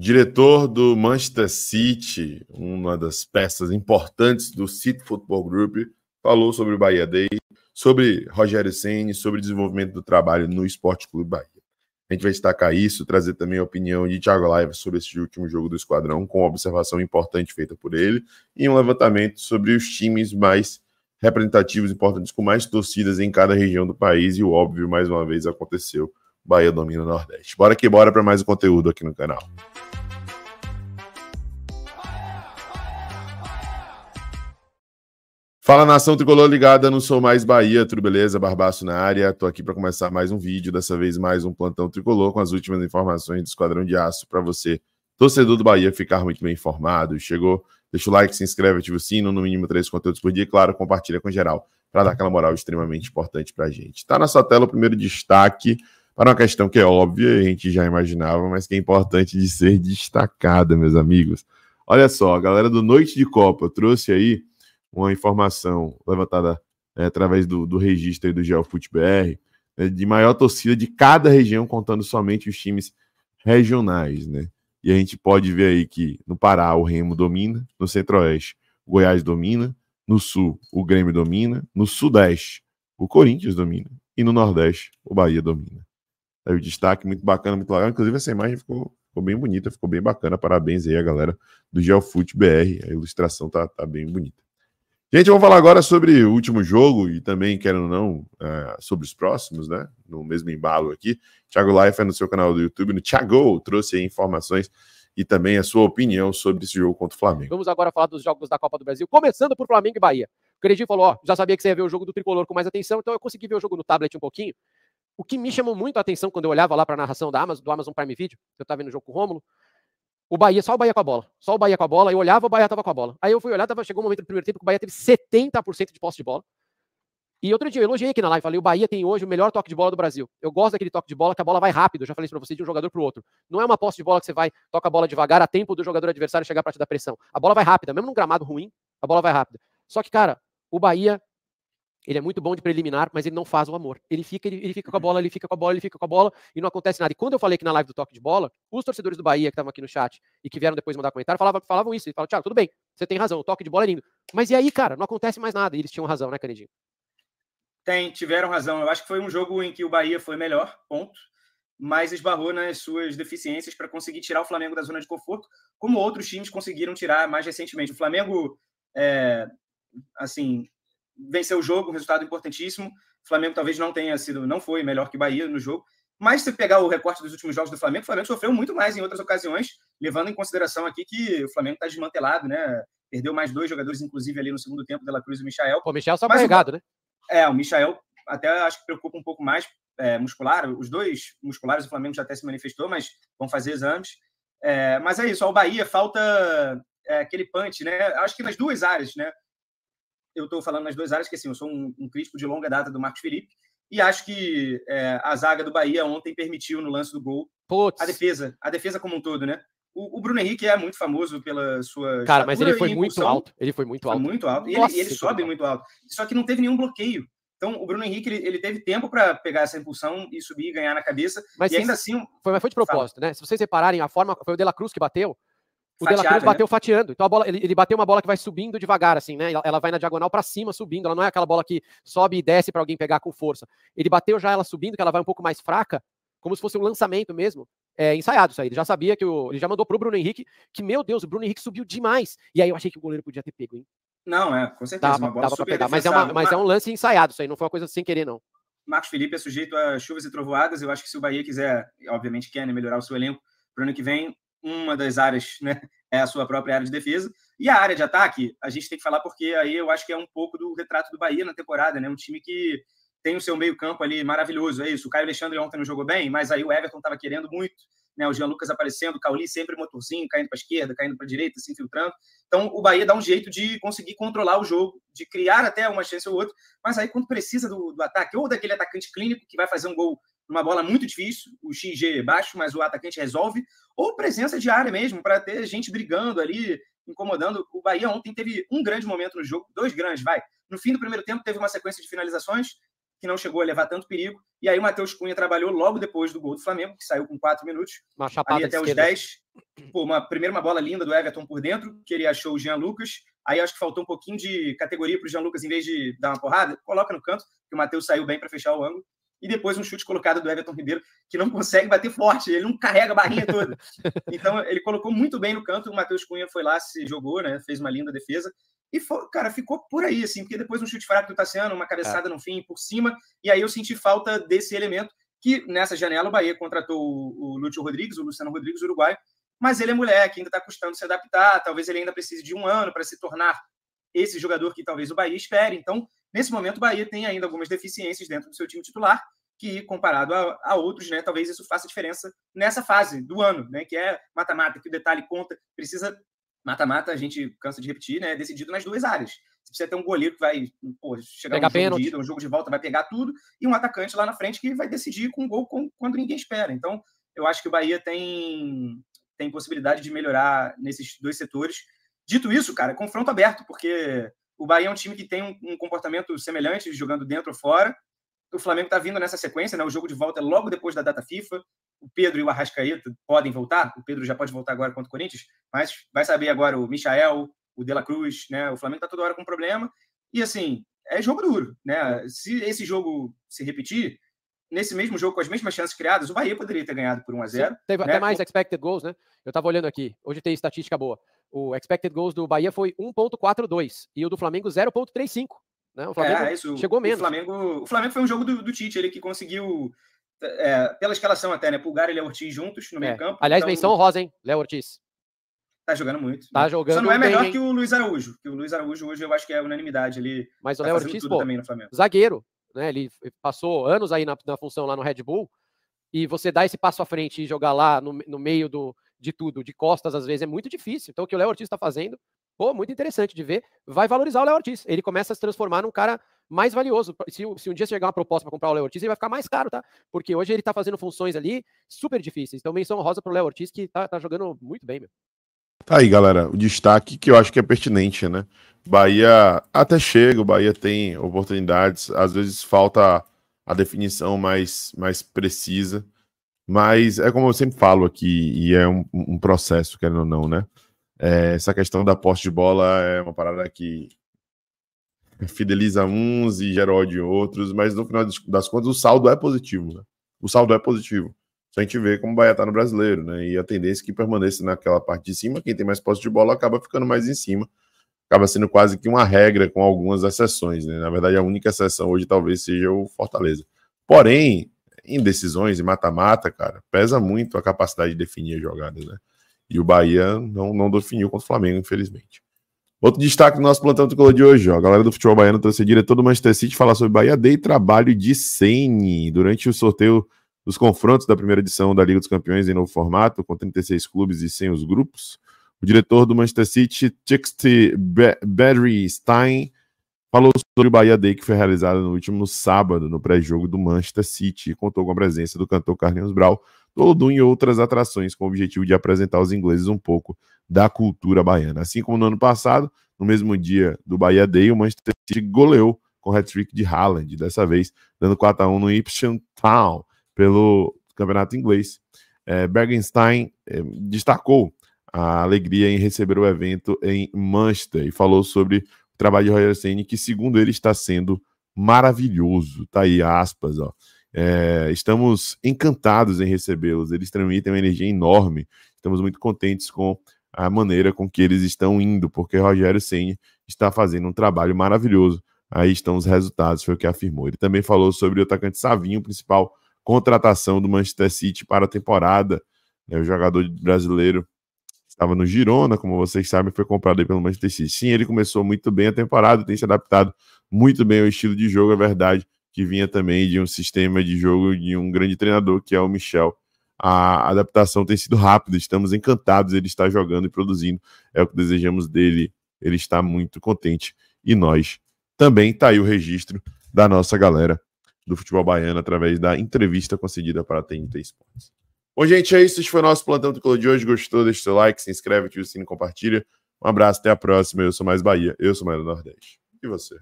diretor do Manchester City, uma das peças importantes do City Football Group, falou sobre o Bahia Day, sobre Rogério Ceni, sobre o desenvolvimento do trabalho no Esporte Clube Bahia. A gente vai destacar isso, trazer também a opinião de Thiago Live sobre esse último jogo do Esquadrão, com uma observação importante feita por ele, e um levantamento sobre os times mais representativos importantes, com mais torcidas em cada região do país, e o óbvio, mais uma vez, aconteceu. Bahia domina o Nordeste. Bora que bora para mais um conteúdo aqui no canal. Fala nação tricolor ligada, não sou mais Bahia, tudo beleza? Barbaço na área, tô aqui para começar mais um vídeo, dessa vez mais um plantão tricolor com as últimas informações do Esquadrão de Aço para você, torcedor do Bahia, ficar muito bem informado. Chegou? Deixa o like, se inscreve, ativa o sino, no mínimo três conteúdos por dia, e, claro, compartilha com geral para dar aquela moral extremamente importante para a gente. Tá na sua tela o primeiro destaque para uma questão que é óbvia, a gente já imaginava, mas que é importante de ser destacada, meus amigos. Olha só, a galera do Noite de Copa trouxe aí uma informação levantada é, através do, do registro do Geofut BR, né, de maior torcida de cada região, contando somente os times regionais, né? E a gente pode ver aí que no Pará o Remo domina, no Centro-Oeste o Goiás domina, no Sul o Grêmio domina, no Sudeste o Corinthians domina e no Nordeste o Bahia domina. Aí o destaque muito bacana, muito legal. Inclusive essa imagem ficou, ficou bem bonita, ficou bem bacana. Parabéns aí a galera do GeoFoot BR, a ilustração tá, tá bem bonita. Gente, eu vou falar agora sobre o último jogo e também, querendo ou não, uh, sobre os próximos, né? No mesmo embalo aqui. Thiago Life é no seu canal do YouTube, no Thiago, trouxe aí informações e também a sua opinião sobre esse jogo contra o Flamengo. Vamos agora falar dos jogos da Copa do Brasil, começando por Flamengo e Bahia. O Credinho falou: ó, já sabia que você ia ver o jogo do tricolor com mais atenção, então eu consegui ver o jogo no tablet um pouquinho. O que me chamou muito a atenção quando eu olhava lá para a narração da Amazon, do Amazon Prime Video, eu estava vendo o jogo com o Rômulo, o Bahia, só o Bahia com a bola. Só o Bahia com a bola. Eu olhava, o Bahia tava com a bola. Aí eu fui olhar, tava, chegou um momento do primeiro tempo que o Bahia teve 70% de posse de bola. E outro dia eu elogiei aqui na live, falei, o Bahia tem hoje o melhor toque de bola do Brasil. Eu gosto daquele toque de bola que a bola vai rápido, eu já falei isso pra você, de um jogador pro outro. Não é uma posse de bola que você vai, toca a bola devagar, a tempo do jogador adversário chegar pra te dar pressão. A bola vai rápida, mesmo num gramado ruim, a bola vai rápida. Só que, cara, o Bahia ele é muito bom de preliminar, mas ele não faz o amor. Ele fica, ele, ele, fica com a uhum. bola, ele fica com a bola, ele fica com a bola e não acontece nada. E quando eu falei que na live do toque de bola, os torcedores do Bahia que estavam aqui no chat e que vieram depois mandar comentário falavam, falavam isso. E falavam, Thiago, tudo bem, você tem razão, o toque de bola é lindo. Mas e aí, cara, não acontece mais nada. E eles tinham razão, né, Canedinho? Tem, tiveram razão. Eu acho que foi um jogo em que o Bahia foi melhor, ponto. Mas esbarrou nas suas deficiências para conseguir tirar o Flamengo da zona de conforto, como outros times conseguiram tirar mais recentemente. O Flamengo é, assim, venceu o jogo, resultado importantíssimo. O Flamengo talvez não tenha sido, não foi melhor que Bahia no jogo. Mas se pegar o recorte dos últimos jogos do Flamengo, o Flamengo sofreu muito mais em outras ocasiões, levando em consideração aqui que o Flamengo está desmantelado, né? Perdeu mais dois jogadores, inclusive, ali no segundo tempo, Dela Cruz e o Michael. o Michael só Mas, carregado, né? É, o Michael até acho que preocupa um pouco mais é, muscular. Os dois musculares, o Flamengo já até se manifestou, mas vão fazer exames. É, mas é isso, ao Bahia falta é, aquele punch, né? Acho que nas duas áreas, né? eu estou falando nas duas áreas, que assim, eu sou um, um, crítico de longa data do Marcos Felipe, e acho que é, a zaga do Bahia ontem permitiu no lance do gol Puts. a defesa, a defesa como um todo, né? O, o Bruno Henrique é muito famoso pela sua. Cara, mas ele foi muito alto. Ele foi muito alto. muito alto. Nossa, ele, ele sobe muito alto. Só que não teve nenhum bloqueio. Então, o Bruno Henrique, ele, ele teve tempo para pegar essa impulsão e subir e ganhar na cabeça. Mas e ainda se, assim. Foi, mas foi de propósito, fala. né? Se vocês repararem, a forma. Foi o De La Cruz que bateu. O Fatiado, Cruz bateu né? fatiando. Então a bola, ele, ele, bateu uma bola que vai subindo devagar, assim, né? Ela, ela vai na diagonal para cima, subindo. Ela não é aquela bola que sobe e desce para alguém pegar com força. Ele bateu já ela subindo, que ela vai um pouco mais fraca, como se fosse um lançamento mesmo. É, ensaiado isso aí. Ele já sabia que o, ele já mandou pro Bruno Henrique, que meu Deus, o Bruno Henrique subiu demais. E aí eu achei que o goleiro podia ter pego, hein? Não, é, com certeza. Dava, uma bola dava pra pegar, mas é, uma, mas é um lance ensaiado isso aí, não foi uma coisa sem querer, não. Marcos Felipe é sujeito a chuvas e trovoadas. Eu acho que se o Bahia quiser, obviamente quer, né, melhorar o seu elenco para o ano que vem, uma das áreas né, é a sua própria área de defesa. E a área de ataque, a gente tem que falar porque aí eu acho que é um pouco do retrato do Bahia na temporada, né? Um time que tem o seu meio-campo ali maravilhoso, é isso. O Caio Alexandre ontem não jogou bem, mas aí o Everton estava querendo muito né? O Jean Lucas aparecendo, o Cauli sempre motorzinho, caindo para a esquerda, caindo para a direita, se infiltrando. Então, o Bahia dá um jeito de conseguir controlar o jogo, de criar até uma chance ou outra, mas aí quando precisa do, do ataque, ou daquele atacante clínico que vai fazer um gol numa bola muito difícil, o XG é baixo, mas o atacante resolve, ou presença de área mesmo, para ter gente brigando ali, incomodando. O Bahia ontem teve um grande momento no jogo, dois grandes, vai. No fim do primeiro tempo, teve uma sequência de finalizações, que não chegou a levar tanto perigo. E aí o Matheus Cunha trabalhou logo depois do gol do Flamengo, que saiu com quatro minutos. Uma chapada ali até os 10. Pô, uma, primeiro uma bola linda do Everton por dentro, que ele achou o Jean Lucas. Aí acho que faltou um pouquinho de categoria para o Jean Lucas, em vez de dar uma porrada, coloca no canto, que o Matheus saiu bem para fechar o ângulo. E depois um chute colocado do Everton Ribeiro, que não consegue bater forte, ele não carrega a barrinha toda. Então ele colocou muito bem no canto, o Matheus Cunha foi lá, se jogou, né? fez uma linda defesa. E, foi, cara, ficou por aí, assim, porque depois um chute fraco do Tassiano, uma cabeçada é. no fim, por cima, e aí eu senti falta desse elemento, que nessa janela o Bahia contratou o, o Lúcio Rodrigues, o Luciano Rodrigues, uruguai, mas ele é moleque, ainda está custando se adaptar, talvez ele ainda precise de um ano para se tornar esse jogador que talvez o Bahia espere. Então, nesse momento, o Bahia tem ainda algumas deficiências dentro do seu time titular, que comparado a, a, outros, né, talvez isso faça diferença nessa fase do ano, né, que é mata-mata, que o detalhe conta, precisa mata-mata, a gente cansa de repetir, né? É decidido nas duas áreas. Você precisa ter um goleiro que vai pô, chegar pegar um jogo de ida, um jogo de volta, vai pegar tudo, e um atacante lá na frente que vai decidir com um gol com, quando ninguém espera. Então, eu acho que o Bahia tem, tem possibilidade de melhorar nesses dois setores. Dito isso, cara, confronto aberto, porque o Bahia é um time que tem um, um comportamento semelhante, jogando dentro ou fora o Flamengo está vindo nessa sequência, né? O jogo de volta é logo depois da data FIFA. O Pedro e o Arrascaeta podem voltar. O Pedro já pode voltar agora contra o Corinthians, mas vai saber agora o Michael, o De La Cruz, né? O Flamengo está toda hora com problema. E assim, é jogo duro, né? Se esse jogo se repetir, nesse mesmo jogo, com as mesmas chances criadas, o Bahia poderia ter ganhado por 1 a 0 Sim, Teve né? até mais expected goals, né? Eu estava olhando aqui, hoje tem estatística boa. O expected goals do Bahia foi 1.42 e o do Flamengo 0.35. Né? O Flamengo é, isso, chegou menos. O Flamengo, o Flamengo foi um jogo do, do Tite, ele que conseguiu, é, pela escalação até, né? Pulgar e Léo Ortiz juntos no é. meio campo. Aliás, então... menção rosa, hein? Léo Ortiz. Tá jogando muito. Tá jogando Só não é melhor que o Luiz Araújo, que o Luiz Araújo hoje eu acho que é unanimidade. Ele Mas tá o Léo Ortiz, pô, também no Flamengo. zagueiro, né? Ele passou anos aí na, na, função lá no Red Bull, e você dar esse passo à frente e jogar lá no, no meio do, de tudo, de costas às vezes, é muito difícil. Então o que o Léo Ortiz está fazendo pô, muito interessante de ver, vai valorizar o Léo Ortiz. Ele começa a se transformar num cara mais valioso. Se, se um dia chegar uma proposta para comprar o Léo Ortiz, ele vai ficar mais caro, tá? Porque hoje ele tá fazendo funções ali super difíceis. Então, menção rosa pro Léo Ortiz, que tá, tá jogando muito bem, meu. Tá aí, galera, o destaque que eu acho que é pertinente, né? Bahia até chega, o Bahia tem oportunidades, às vezes falta a definição mais, mais precisa, mas é como eu sempre falo aqui, e é um, um processo, querendo ou não, né? É, essa questão da posse de bola é uma parada que fideliza uns e gera ódio em outros, mas no final das contas o saldo é positivo. Né? O saldo é positivo. a gente vê como o Bahia está no brasileiro, né? E a tendência é que permaneça naquela parte de cima, quem tem mais posse de bola acaba ficando mais em cima. Acaba sendo quase que uma regra com algumas exceções, né? Na verdade, a única exceção hoje talvez seja o Fortaleza. Porém, em decisões e mata-mata, cara, pesa muito a capacidade de definir as jogadas, né? E o Bahia não, não definiu contra o Flamengo, infelizmente. Outro destaque do nosso plantão tricolor de hoje, ó. A galera do futebol baiano trouxe diretor do Manchester City falar sobre Bahia Day trabalho de Sene durante o sorteio dos confrontos da primeira edição da Liga dos Campeões em novo formato, com 36 clubes e sem os grupos. O diretor do Manchester City, Tixty Barry Stein, falou sobre o Bahia Day que foi realizado no último sábado no pré-jogo do Manchester City e contou com a presença do cantor Carlinhos Brau, Olodum e outras atrações, com o objetivo de apresentar aos ingleses um pouco da cultura baiana. Assim como no ano passado, no mesmo dia do Bahia Day, o Manchester City goleou com o hat-trick de Haaland, dessa vez dando 4 a 1 no Ipswich Town pelo campeonato inglês. É, Bergenstein é, destacou a alegria em receber o evento em Manchester e falou sobre o trabalho de Roger Senni, que segundo ele está sendo maravilhoso. Tá aí aspas, ó. É, estamos encantados em recebê-los, eles transmitem uma energia enorme. Estamos muito contentes com a maneira com que eles estão indo, porque Rogério Senna está fazendo um trabalho maravilhoso. Aí estão os resultados, foi o que afirmou. Ele também falou sobre o atacante Savinho, principal contratação do Manchester City para a temporada. É, o jogador brasileiro estava no Girona, como vocês sabem, foi comprado pelo Manchester City. Sim, ele começou muito bem a temporada, tem se adaptado muito bem ao estilo de jogo, é verdade, que vinha também de um sistema de jogo de um grande treinador, que é o Michel. A adaptação tem sido rápida, estamos encantados, ele está jogando e produzindo, é o que desejamos dele, ele está muito contente. E nós também, está aí o registro da nossa galera do futebol baiano através da entrevista concedida para a TNT Sports Bom, gente, é isso. esse foi o nosso Plantão do Clube de hoje. Gostou? Deixa o seu like, se inscreve, ativa o sino, compartilha. Um abraço, até a próxima. Eu sou Mais Bahia, eu sou Mais do Nordeste. E você?